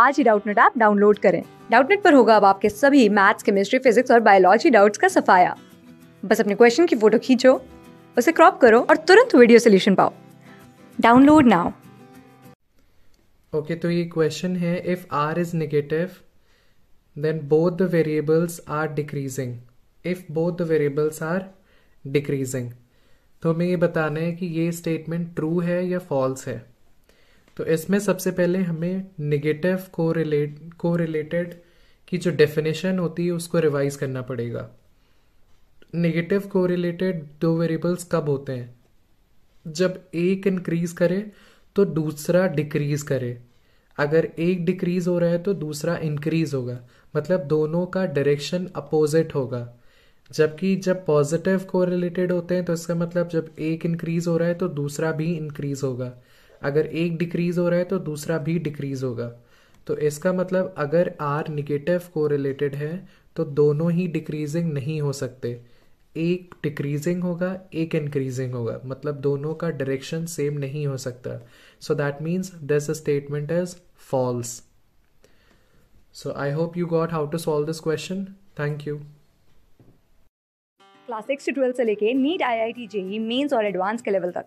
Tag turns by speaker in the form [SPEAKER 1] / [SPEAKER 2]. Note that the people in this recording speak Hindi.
[SPEAKER 1] आज ही डाउटनेट ऐप डाउनलोड करें डाउटनेट पर होगा अब आपके सभी मैथ्स केमिस्ट्री फिजिक्स और बायोलॉजी डाउट्स का सफाया बस अपने क्वेश्चन की फोटो खींचो उसे क्रॉप करो और तुरंत वीडियो सोल्यूशन पाओ डाउनलोड नाउ
[SPEAKER 2] ओके तो ये क्वेश्चन है if R is negative then both the variables are decreasing if both the variables are decreasing तो हमें ये बताना है कि ये स्टेटमेंट ट्रू है या फॉल्स है तो इसमें सबसे पहले हमें निगेटिव को रिलेट को रिलेटेड की जो डेफिनेशन होती है उसको रिवाइज करना पड़ेगा निगेटिव को रिलेटेड दो वेरिएबल्स कब होते हैं जब एक इंक्रीज करे तो दूसरा डिक्रीज करे अगर एक डिक्रीज हो रहा है तो दूसरा इंक्रीज होगा मतलब दोनों का डायरेक्शन अपोजिट होगा जबकि जब पॉजिटिव को रिलेटेड होते हैं तो इसका मतलब जब एक इंक्रीज हो रहा है तो दूसरा भी इंक्रीज होगा अगर एक डिक्रीज हो रहा है तो दूसरा भी डिक्रीज होगा तो इसका मतलब अगर आर निगेटिव को रिलेटेड है तो दोनों ही डिक्रीजिंग नहीं हो सकते एक डिक्रीजिंग होगा एक इंक्रीजिंग होगा मतलब दोनों का डायरेक्शन सेम नहीं हो सकता so that means this statement is false so I hope you got how to solve this question thank you
[SPEAKER 1] class six से लेके NEET I I T JEE mains और एडवांस के लेवल तक